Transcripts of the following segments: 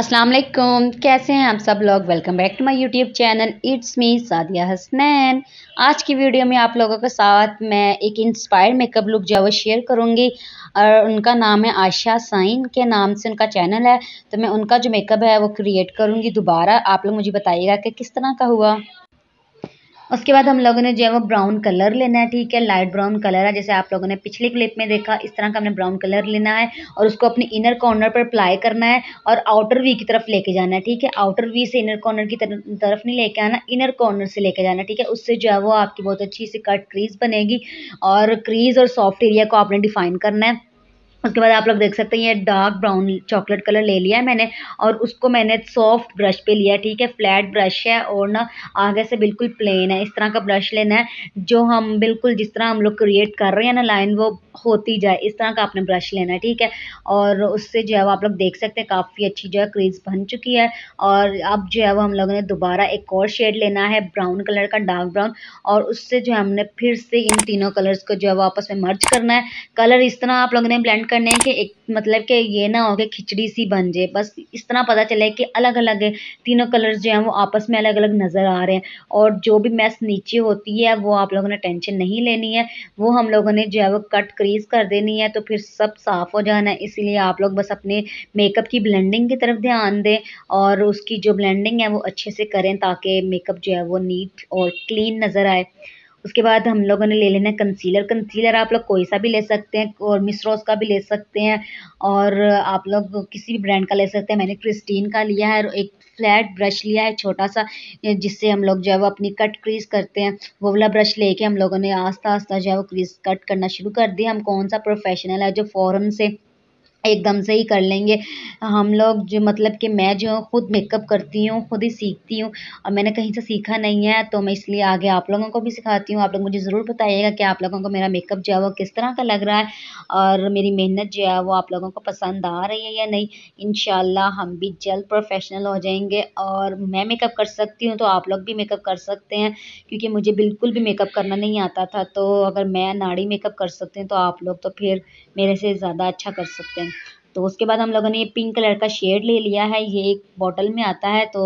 अस्सलाम वालेकुम कैसे हैं आप सब लोग welcome back to my YouTube channel it's me Sadia Hasnain आज की वीडियो में आप लोगों के साथ मैं एक इंस्पायर्ड मेकअप लुक जो है वो शेयर करूँगी और उनका नाम है आशा साइन के नाम से उनका चैनल है तो मैं उनका जो मेकअप है वो क्रिएट करूँगी दोबारा आप लोग मुझे बताइएगा कि किस तरह का हुआ उसके बाद हम लोगों ने जो है वो ब्राउन कलर लेना है ठीक है लाइट ब्राउन कलर है जैसे आप लोगों ने पिछले क्लिप में देखा इस तरह का हमने ब्राउन कलर लेना है और उसको अपने इनर कॉर्नर पर अप्लाई करना है और आउटर वी की तरफ लेके जाना है ठीक है आउटर वी से इनर कॉर्नर की तरफ नहीं लेके आना इनर कॉर्नर से लेके जाना ठीक है उससे जो है वो आपकी बहुत अच्छी सी कट क्रीज बनेगी और क्रीज और सॉफ्ट एरिया को आपने डिफाइन करना है उसके बाद आप लोग देख सकते हैं ये डार्क ब्राउन चॉकलेट कलर ले लिया है मैंने और उसको मैंने सॉफ्ट ब्रश पे लिया है ठीक है फ्लैट ब्रश है और ना आगे से बिल्कुल प्लेन है इस तरह का ब्रश लेना है जो हम बिल्कुल जिस तरह हम लोग क्रिएट कर रहे हैं ना लाइन वो होती जाए इस तरह का आपने ब्रश लेना है ठीक है और उससे जो है वो आप लोग देख सकते हैं काफ़ी अच्छी जो है क्रीज बन चुकी है और अब जो है वो हम लोगों ने दोबारा एक और शेड लेना है ब्राउन कलर का डार्क ब्राउन और उससे जो है हमने फिर से इन तीनों कलर्स को जो है वो आपस में मर्ज करना है कलर इस तरह आप लोगों ने ब्लेंड करने के एक मतलब कि ये ना हो कि खिचड़ी सी बन जाए बस इस तरह पता चले कि अलग अलग तीनों कलर्स जो हैं वो आपस में अलग अलग नज़र आ रहे हैं और जो भी मैस नीचे होती है वो आप लोगों ने टेंशन नहीं लेनी है वो हम लोगों ने जो है वो कट क्रीज कर देनी है तो फिर सब साफ़ हो जाना है इसीलिए आप लोग बस अपने मेकअप की ब्लेंडिंग की तरफ ध्यान दें और उसकी जो ब्लेंडिंग है वो अच्छे से करें ताकि मेकअप जो है वो नीट और क्लीन नज़र आए उसके बाद हम लोगों ने ले लेना है कंसीलर कंसीलर आप लोग कोई सा भी ले सकते हैं और मिसरोस का भी ले सकते हैं और आप लोग किसी भी ब्रांड का ले सकते हैं मैंने क्रिस्टीन का लिया है और एक फ्लैट ब्रश लिया है छोटा सा जिससे हम लोग जो है वो अपनी कट क्रीज करते हैं वो वाला ब्रश लेके हम लोगों ने आस्ता आस्ता जो है वो क्रीज कट करना शुरू कर दिया हम कौन सा प्रोफेशनल है जो फ़ौरन से एकदम से ही कर लेंगे हम लोग जो मतलब कि मैं जो खुद मेकअप करती हूँ खुद ही सीखती हूँ और मैंने कहीं से सीखा नहीं है तो मैं इसलिए आगे आप लोगों को भी सिखाती हूँ आप लोग मुझे ज़रूर बताइएगा कि आप लोगों को मेरा मेकअप जो है वो किस तरह का लग रहा है और मेरी मेहनत जो है वो आप लोगों को पसंद आ रही है या नहीं इन हम भी जल्द प्रोफेशनल हो जाएंगे और मैं मेकअप कर सकती हूँ तो आप लोग भी मेकअप कर सकते हैं क्योंकि मुझे बिल्कुल भी मेकअप करना नहीं आता था तो अगर मैं नाड़ी मेकअप कर सकती हूँ तो आप लोग तो फिर मेरे से ज़्यादा अच्छा कर सकते हैं तो उसके बाद हम लोगों ने पिंक कलर का शेड ले लिया है ये एक बॉटल में आता है तो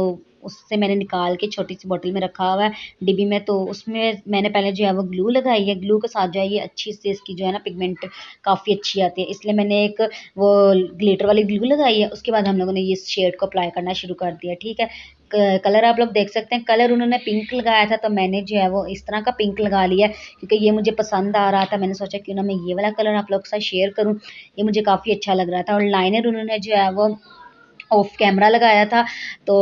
उससे मैंने निकाल के छोटी सी बॉटल में रखा हुआ है डिब्बी में तो उसमें मैंने पहले जो है वो ग्लू लगाई है ग्लू के साथ जो है ये अच्छी से इसकी जो है ना पिगमेंट काफ़ी अच्छी आती है इसलिए मैंने एक वो ग्लिटर वाली ग्लू लगाई है उसके बाद हम लोगों ने ये शेड को अप्लाई करना शुरू कर दिया ठीक है कलर आप लोग देख सकते हैं कलर उन्होंने पिंक लगाया था तो मैंने जो है वो इस तरह का पिंक लगा लिया क्योंकि ये मुझे पसंद आ रहा था मैंने सोचा क्यों ना मैं ये वाला कलर आप लोग के साथ शेयर करूँ ये मुझे काफ़ी अच्छा लग रहा था और लाइनर उन्होंने जो है वो ऑफ कैमरा लगाया था तो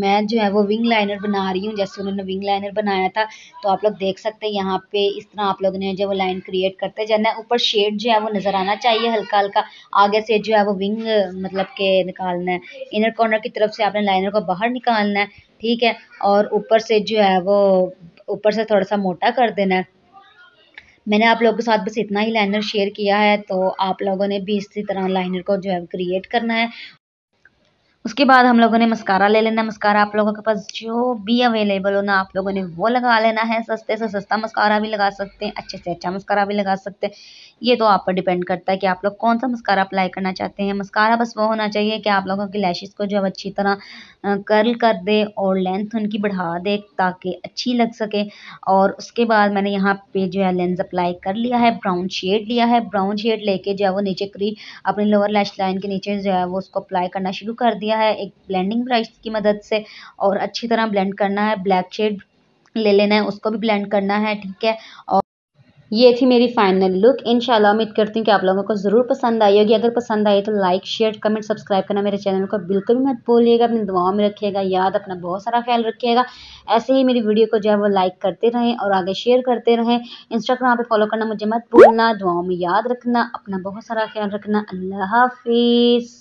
मैं जो है वो विंग लाइनर बना रही हूँ जैसे उन्होंने विंग लाइनर बनाया था तो आप लोग देख सकते हैं यहाँ पे इस तरह आप लोगों ने जो वो लाइन क्रिएट करते जाना है ऊपर शेड जो है वो नज़र आना चाहिए हल्का हल्का आगे से जो है वो विंग मतलब के निकालना है इनर कॉर्नर की तरफ से आपने लाइनर को बाहर निकालना है ठीक है और ऊपर से जो है वो ऊपर से थोड़ा सा मोटा कर देना है मैंने आप लोगों के साथ बस इतना ही लाइनर शेयर किया है तो आप लोगों ने भी इसी तरह लाइनर को जो है क्रिएट करना है उसके बाद हम लोगों ने मस्कारा ले लेना मस्कारा आप लोगों के पास जो भी अवेलेबल हो ना आप लोगों ने वो लगा लेना है सस्ते से सस्ता मस्कारा भी लगा सकते हैं अच्छे से अच्छा मस्कारा भी लगा सकते हैं ये तो आप पर डिपेंड करता है कि आप लोग कौन सा मस्कारा अप्लाई करना चाहते हैं मस्कारा बस वो होना चाहिए कि आप लोगों की लैशेज़ को जब अच्छी तरह कर्ल कर दे और लेंथ उनकी बढ़ा दे ताकि अच्छी लग सके और उसके बाद मैंने यहाँ पे जो है लेंस अप्लाई कर लिया है ब्राउन शेड लिया है ब्राउन शेड लेके जो है वो नीचे करी अपनी लोअर लैश लाइन के नीचे जो है वो उसको अप्लाई करना शुरू कर दिया दिया है एक ब्लेंडिंग ब्रश की मदद से और अच्छी तरह ब्लेंड करना है ब्लैक शेड ले लेना है उसको भी ब्लेंड करना है ठीक है और ये थी मेरी फाइनल लुक इंशाल्लाह उम्मीद करती हूँ कि आप लोगों को ज़रूर पसंद आई होगी अगर पसंद आई तो लाइक शेयर कमेंट सब्सक्राइब करना मेरे चैनल को बिल्कुल भी मत भूलिएगा अपनी दुआओं में रखिएगा याद अपना बहुत सारा ख्याल रखिएगा ऐसे ही मेरी वीडियो को जो है वो लाइक करते रहें और आगे शेयर करते रहें इंस्टाग्राम पर फॉलो करना मुझे मत भूलना दुआओं में याद रखना अपना बहुत सारा ख्याल रखना अल्लाह हाफिज़